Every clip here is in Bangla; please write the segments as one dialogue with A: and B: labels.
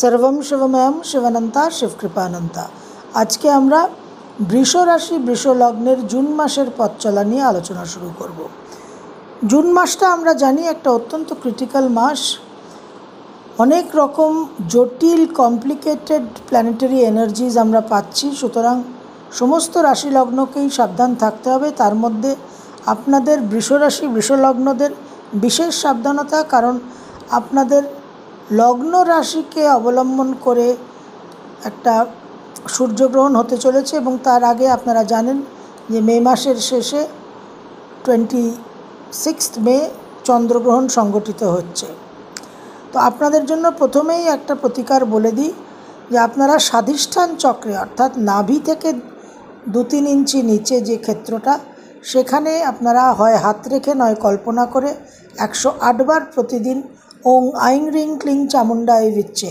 A: সর্বম শিবময়ম শিবানন্তা শিবকৃপানন্তা আজকে আমরা বৃষ রাশি বৃষলগ্নের জুন মাসের পথ চলা নিয়ে আলোচনা শুরু করব জুন মাসটা আমরা জানি একটা অত্যন্ত ক্রিটিক্যাল মাস অনেক রকম জটিল কমপ্লিকেটেড প্ল্যানেটারি এনার্জিজ আমরা পাচ্ছি সুতরাং সমস্ত রাশি লগ্নকেই সাবধান থাকতে হবে তার মধ্যে আপনাদের বৃষরাশি বৃষলগ্নদের বিশেষ সাবধানতা কারণ আপনাদের লগ্ন রাশিকে অবলম্বন করে একটা সূর্যগ্রহণ হতে চলেছে এবং তার আগে আপনারা জানেন যে মে মাসের শেষে টোয়েন্টি সিক্সথ মে চন্দ্রগ্রহণ সংগঠিত হচ্ছে তো আপনাদের জন্য প্রথমেই একটা প্রতিকার বলে দিই যে আপনারা স্বাধিষ্ঠান চক্রে অর্থাৎ নাভি থেকে দু তিন ইঞ্চি নিচে যে ক্ষেত্রটা সেখানে আপনারা হয় হাত রেখে নয় কল্পনা করে একশো আটবার প্রতিদিন ওং আইং রিং ক্লিং চামুণ্ডায় বিচ্ছে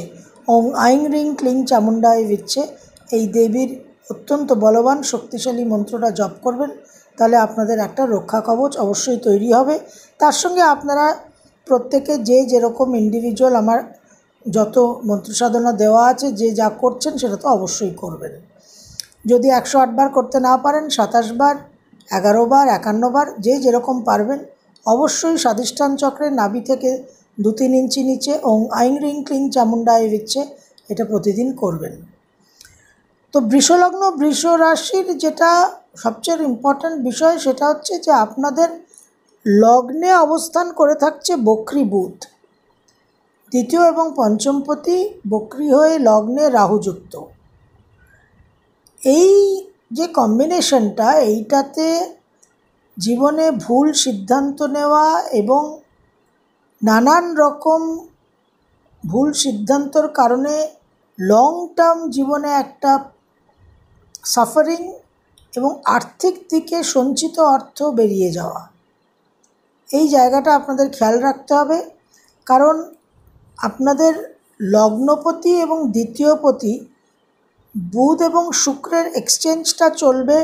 A: ওং আইং রিং ক্লিং চামুণ্ডায় বিচ্ছে এই দেবীর অত্যন্ত বলবান শক্তিশালী মন্ত্রটা জপ করবেন তাহলে আপনাদের একটা রক্ষা কবচ অবশ্যই তৈরি হবে তার সঙ্গে আপনারা প্রত্যেকে যে যেরকম ইন্ডিভিজুয়াল আমার যত মন্ত্রসাধনা দেওয়া আছে যে যা করছেন সেটা তো অবশ্যই করবেন যদি একশো আটবার করতে না পারেন সাতাশ বার এগারো বার একান্ন বার যে যেরকম পারবেন অবশ্যই স্বাধিষ্ঠান চক্রের নাভি থেকে দু তিন ইঞ্চি নিচে ও আইন রিং ক্লিং চামুন্ডায় বিচ্ছে এটা প্রতিদিন করবেন তো বৃষলগ্ন বৃষ রাশির যেটা সবচেয়ে ইম্পর্ট্যান্ট বিষয় সেটা হচ্ছে যে আপনাদের লগ্নে অবস্থান করে থাকছে বক্রি বুধ দ্বিতীয় এবং পঞ্চমপতি বক্রি হয়ে লগ্নে রাহুযুক্ত এই যে কম্বিনেশনটা এইটাতে জীবনে ভুল সিদ্ধান্ত নেওয়া এবং নানান রকম ভুল সিদ্ধান্তর কারণে লং টার্ম জীবনে একটা সাফারিং এবং আর্থিক দিকে সঞ্চিত অর্থ বেরিয়ে যাওয়া এই জায়গাটা আপনাদের খেয়াল রাখতে হবে কারণ আপনাদের লগ্নপতি এবং দ্বিতীয়পতি বুধ এবং শুক্রের এক্সচেঞ্জটা চলবে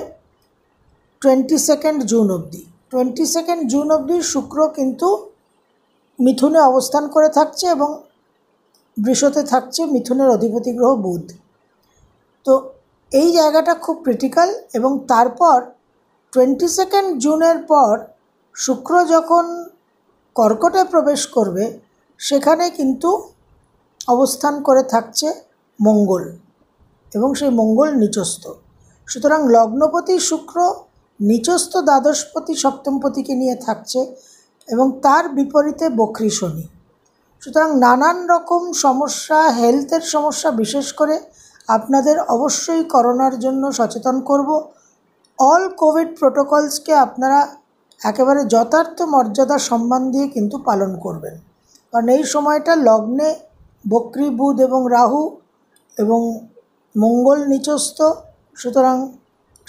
A: টোয়েন্টি সেকেন্ড জুন অবধি টোয়েন্টি সেকেন্ড জুন অবধি শুক্র কিন্তু মিথুনে অবস্থান করে থাকছে এবং বৃষতে থাকছে মিথুনের অধিপতি গ্রহ বুধ তো এই জায়গাটা খুব ক্রিটিক্যাল এবং তারপর টোয়েন্টি সেকেন্ড জুনের পর শুক্র যখন কর্কটে প্রবেশ করবে সেখানে কিন্তু অবস্থান করে থাকছে মঙ্গল এবং সেই মঙ্গল নিচস্থ সুতরাং লগ্নপতি শুক্র নিচস্থ দ্বাদশপতি সপ্তমপতিকে নিয়ে থাকছে এবং তার বিপরীতে বকরি শনি সুতরাং নানান রকম সমস্যা হেলথের সমস্যা বিশেষ করে আপনাদের অবশ্যই করোনার জন্য সচেতন করব অল কোভিড প্রোটোকলসকে আপনারা একেবারে যথার্থ মর্যাদা সম্মান দিয়ে কিন্তু পালন করবেন কারণ এই সময়টা লগ্নে বক্রি বুধ এবং রাহু এবং মঙ্গল নিচস্থ সুতরাং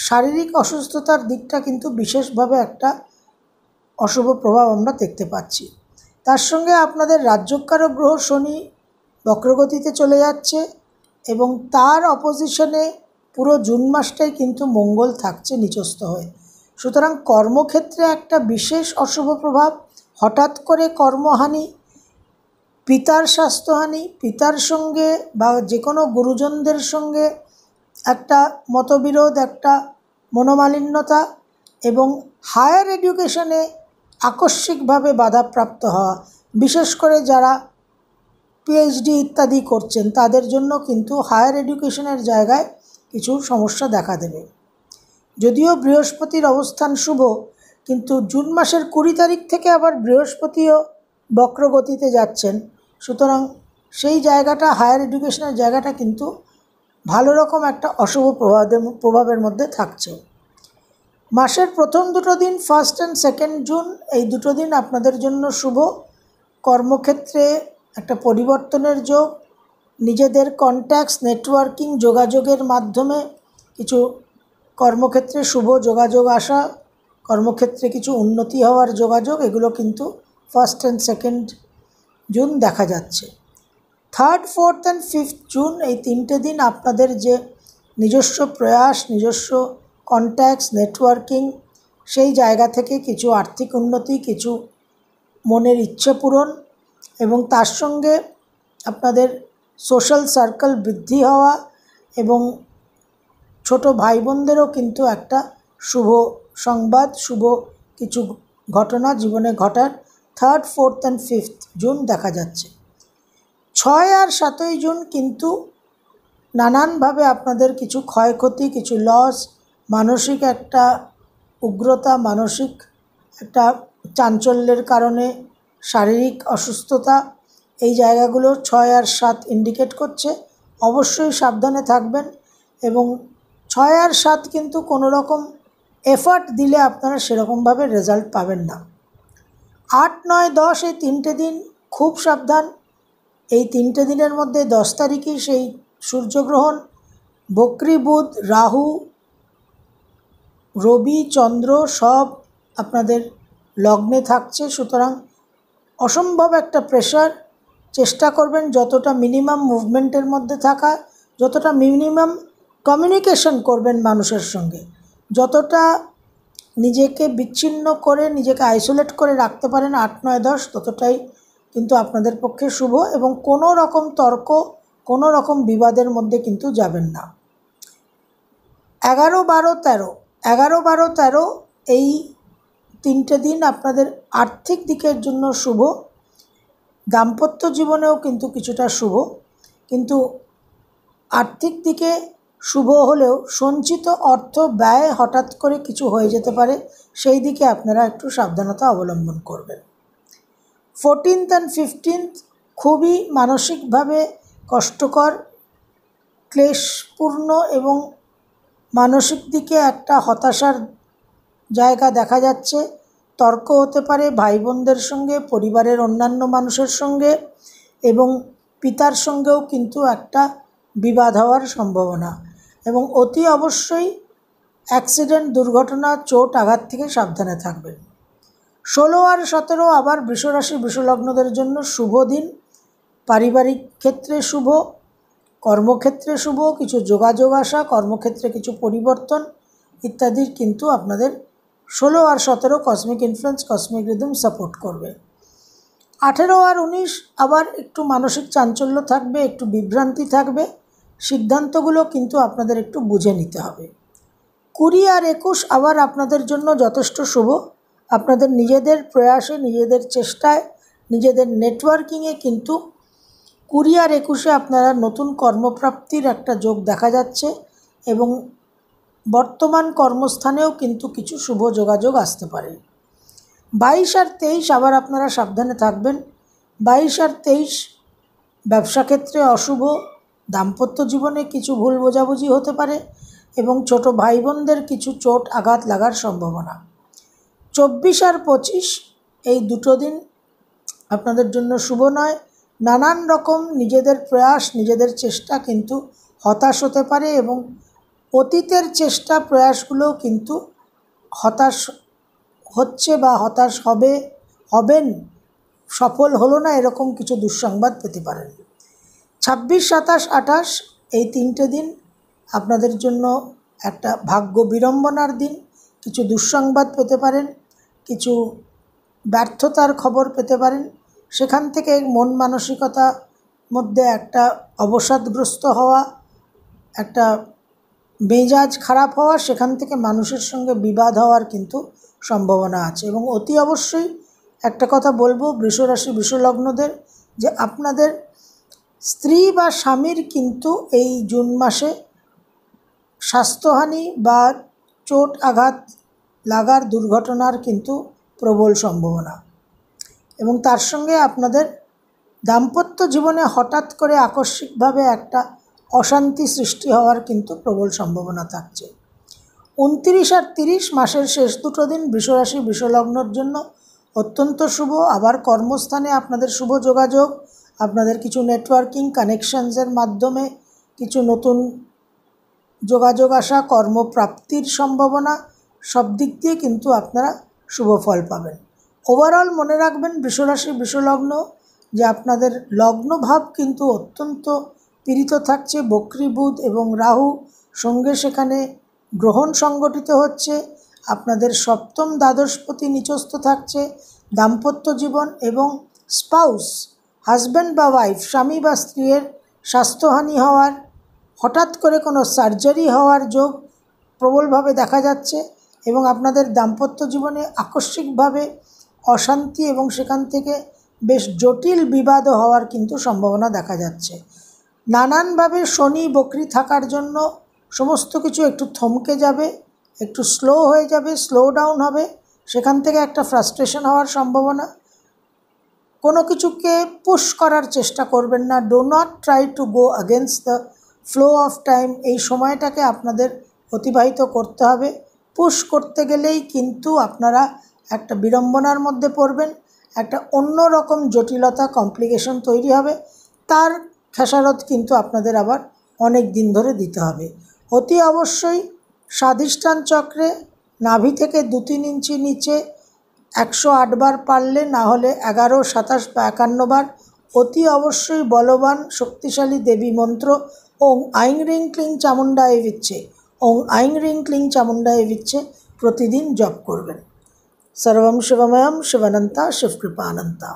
A: শারীরিক অসুস্থতার দিকটা কিন্তু বিশেষভাবে একটা অশুভ প্রভাব আমরা দেখতে পাচ্ছি তার সঙ্গে আপনাদের রাজ্যকারক গ্রহ শনি বক্রগতিতে চলে যাচ্ছে এবং তার অপোজিশনে পুরো জুন মাসটাই কিন্তু মঙ্গল থাকছে নিচস্থ হয়ে সুতরাং কর্মক্ষেত্রে একটা বিশেষ অশুভ প্রভাব হঠাৎ করে কর্মহানি পিতার স্বাস্থ্যহানি পিতার সঙ্গে বা যে কোনো গুরুজনদের সঙ্গে একটা মতবিরোধ একটা মনোমালিন্যতা এবং হায়ার এডুকেশনে আকস্মিকভাবে বাধাপ্রাপ্ত হওয়া বিশেষ করে যারা পিএইচডি ইত্যাদি করছেন তাদের জন্য কিন্তু হায়ার এডুকেশনের জায়গায় কিছু সমস্যা দেখা দেবে যদিও বৃহস্পতির অবস্থান শুভ কিন্তু জুন মাসের কুড়ি তারিখ থেকে আবার বৃহস্পতিও বক্রগতিতে যাচ্ছেন সুতরাং সেই জায়গাটা হায়ার এডুকেশনের জায়গাটা কিন্তু ভালো রকম একটা অশুভ প্রভাবের প্রভাবের মধ্যে থাকছে মাসের প্রথম দুটো দিন ফার্স্ট অ্যান্ড সেকেন্ড জুন এই দুটো দিন আপনাদের জন্য শুভ কর্মক্ষেত্রে একটা পরিবর্তনের যোগ নিজেদের কন্ট্যাক্টস নেটওয়ার্কিং যোগাযোগের মাধ্যমে কিছু কর্মক্ষেত্রে শুভ যোগাযোগ আসা কর্মক্ষেত্রে কিছু উন্নতি হওয়ার যোগাযোগ এগুলো কিন্তু ফার্স্ট অ্যান্ড সেকেন্ড জুন দেখা যাচ্ছে third fourth and fifth June এই তিনটে দিন আপনাদের যে নিজস্ব প্রয়াস নিজস্ব কন্ট্যাক্টস নেটওয়ার্কিং সেই জায়গা থেকে কিছু আর্থিক উন্নতি কিছু মনের ইচ্ছে পূরণ এবং তার সঙ্গে আপনাদের সোশ্যাল সার্কেল বৃদ্ধি হওয়া এবং ছোট ভাই বোনদেরও কিন্তু একটা শুভ সংবাদ শুভ কিছু ঘটনা জীবনে ঘটার third fourth and fifth June দেখা যাচ্ছে ছয় আর সাতই জুন কিন্তু নানানভাবে আপনাদের কিছু ক্ষয়ক্ষতি কিছু লস মানসিক একটা উগ্রতা মানসিক একটা চাঞ্চল্যের কারণে শারীরিক অসুস্থতা এই জায়গাগুলো ছয় আর সাত ইন্ডিকেট করছে অবশ্যই সাবধানে থাকবেন এবং ছয় আর সাত কিন্তু কোনো রকম এফার্ট দিলে আপনারা সেরকমভাবে রেজাল্ট পাবেন না আট নয় দশ এই তিনটে দিন খুব সাবধান এই তিনটে দিনের মধ্যে দশ তারিখই সেই সূর্যগ্রহণ বক্রী বুধ রাহু রবি চন্দ্র সব আপনাদের লগ্নে থাকছে সুতরাং অসম্ভব একটা প্রেশার চেষ্টা করবেন যতটা মিনিমাম মুভমেন্টের মধ্যে থাকা যতটা মিনিমাম কমিউনিকেশন করবেন মানুষের সঙ্গে যতটা নিজেকে বিচ্ছিন্ন করে নিজেকে আইসোলেট করে রাখতে পারেন আট নয় দশ ততটাই কিন্তু আপনাদের পক্ষে শুভ এবং কোনো রকম তর্ক কোনো রকম বিবাদের মধ্যে কিন্তু যাবেন না এগারো বারো তেরো এগারো বারো তেরো এই তিনটে দিন আপনাদের আর্থিক দিকের জন্য শুভ দাম্পত্য জীবনেও কিন্তু কিছুটা শুভ কিন্তু আর্থিক দিকে শুভ হলেও সঞ্চিত অর্থ ব্যয় হঠাৎ করে কিছু হয়ে যেতে পারে সেই দিকে আপনারা একটু সাবধানতা অবলম্বন করবেন ফোরটিন্থ অ্যান্ড ফিফটিন্থ খুবই মানসিকভাবে কষ্টকর ক্লেশপূর্ণ এবং মানসিক দিকে একটা হতাশার জায়গা দেখা যাচ্ছে তর্ক হতে পারে ভাই বোনদের সঙ্গে পরিবারের অন্যান্য মানুষের সঙ্গে এবং পিতার সঙ্গেও কিন্তু একটা বিবাদ হওয়ার সম্ভাবনা এবং অতি অবশ্যই অ্যাক্সিডেন্ট দুর্ঘটনা চোট আঘাত থেকে সাবধানে থাকবেন ষোলো আর সতেরো আবার বিশ্বরাশি বিশ্বলগ্নদের জন্য শুভ দিন পারিবারিক ক্ষেত্রে শুভ কর্মক্ষেত্রে শুভ কিছু যোগাযোগ আসা কর্মক্ষেত্রে কিছু পরিবর্তন ইত্যাদির কিন্তু আপনাদের ষোলো আর সতেরো cosmic influence cosmic rhythm support করবে আঠেরো আর উনিশ আবার একটু মানসিক চাঞ্চল্য থাকবে একটু বিভ্রান্তি থাকবে সিদ্ধান্তগুলো কিন্তু আপনাদের একটু বুঝে নিতে হবে কুড়ি আর একুশ আবার আপনাদের জন্য যথেষ্ট শুভ আপনাদের নিজেদের প্রয়াসে নিজেদের চেষ্টায় নিজেদের নেটওয়ার্কিংয়ে কিন্তু কুরিয়ার একুশে আপনারা নতুন কর্মপ্রাপ্তির একটা যোগ দেখা যাচ্ছে এবং বর্তমান কর্মস্থানেও কিন্তু কিছু শুভ যোগাযোগ আসতে পারে বাইশ আর তেইশ আবার আপনারা সাবধানে থাকবেন বাইশ আর তেইশ ব্যবসা ক্ষেত্রে অশুভ দাম্পত্য জীবনে কিছু ভুল বোঝাবুঝি হতে পারে এবং ছোট ভাই বোনদের কিছু চোট আঘাত লাগার সম্ভাবনা চব্বিশ আর পঁচিশ এই দুটো দিন আপনাদের জন্য শুভ নয় নানান রকম নিজেদের প্রয়াস নিজেদের চেষ্টা কিন্তু হতাশ হতে পারে এবং অতীতের চেষ্টা প্রয়াসগুলোও কিন্তু হতাশ হচ্ছে বা হতাশ হবে হবেন সফল হলো না এরকম কিছু দুঃসংবাদ পেতে পারেন ছাব্বিশ সাতাশ আঠাশ এই তিনটে দিন আপনাদের জন্য একটা ভাগ্য বিড়ম্বনার দিন কিছু দুঃসংবাদ পেতে পারেন কিছু ব্যর্থতার খবর পেতে পারেন সেখান থেকে মন মানসিকতা মধ্যে একটা অবসাদগ্রস্ত হওয়া একটা মেজাজ খারাপ হওয়া সেখান থেকে মানুষের সঙ্গে বিবাদ হওয়ার কিন্তু সম্ভাবনা আছে এবং অতি অবশ্যই একটা কথা বলবো বৃষরাশি বিশ্বলগ্নদের যে আপনাদের স্ত্রী বা স্বামীর কিন্তু এই জুন মাসে স্বাস্থ্যহানি বা চোট আঘাত লাগার দুর্ঘটনার কিন্তু প্রবল সম্ভাবনা এবং তার সঙ্গে আপনাদের দাম্পত্য জীবনে হঠাৎ করে আকস্মিকভাবে একটা অশান্তি সৃষ্টি হওয়ার কিন্তু প্রবল সম্ভাবনা থাকছে উনত্রিশ আর তিরিশ মাসের শেষ দুটো দিন বৃষরাশি বৃষলগ্নর জন্য অত্যন্ত শুভ আবার কর্মস্থানে আপনাদের শুভ যোগাযোগ আপনাদের কিছু নেটওয়ার্কিং কানেকশানসের মাধ্যমে কিছু নতুন যোগাযোগ আসা কর্মপ্রাপ্তির সম্ভাবনা সব দিক দিয়ে কিন্তু আপনারা শুভ ফল পাবেন ওভারঅল মনে রাখবেন বিশ্বরাশি বিশ্বলগ্ন যে আপনাদের লগ্নভাব কিন্তু অত্যন্ত পীড়িত থাকছে বক্রীবুধ এবং রাহু সঙ্গে সেখানে গ্রহণ সংগঠিত হচ্ছে আপনাদের সপ্তম দ্বাদশপতি নিচস্থ থাকছে দাম্পত্য জীবন এবং স্পাউস হাজব্যান্ড বা ওয়াইফ স্বামী বা স্ত্রীর স্বাস্থ্যহানি হওয়ার হঠাৎ করে কোনো সার্জারি হওয়ার যোগ প্রবলভাবে দেখা যাচ্ছে এবং আপনাদের দাম্পত্য জীবনে আকস্মিকভাবে অশান্তি এবং সেখান থেকে বেশ জটিল বিবাদ হওয়ার কিন্তু সম্ভাবনা দেখা যাচ্ছে নানানভাবে শনি বকরি থাকার জন্য সমস্ত কিছু একটু থমকে যাবে একটু স্লো হয়ে যাবে স্লো ডাউন হবে সেখান থেকে একটা ফ্রাস্ট্রেশন হওয়ার সম্ভাবনা কোনো কিছুকে পুশ করার চেষ্টা করবেন না do not try to go against the flow of time এই সময়টাকে আপনাদের অতিবাহিত করতে হবে পুশ করতে গেলেই কিন্তু আপনারা একটা বিড়ম্বনার মধ্যে পড়বেন একটা অন্য রকম জটিলতা কমপ্লিকেশন তৈরি হবে তার খেসারত কিন্তু আপনাদের আবার অনেক দিন ধরে দিতে হবে অতি অবশ্যই স্বাধিষ্ঠান চক্রে নাভি থেকে দু তিন ইঞ্চি নিচে একশো আটবার পারলে না হলে এগারো সাতাশ বা একান্নবার অতি অবশ্যই বলবান শক্তিশালী দেবী মন্ত্র ওং আইং রিং ক্লিং এ বিচ্ছে ওং আইং রিং ক্লিং চামুণ্ডায় বিচ্ছে প্রতিদিন জপ করবেন सर्व शिवमय शिवनंता शिवकृपानंता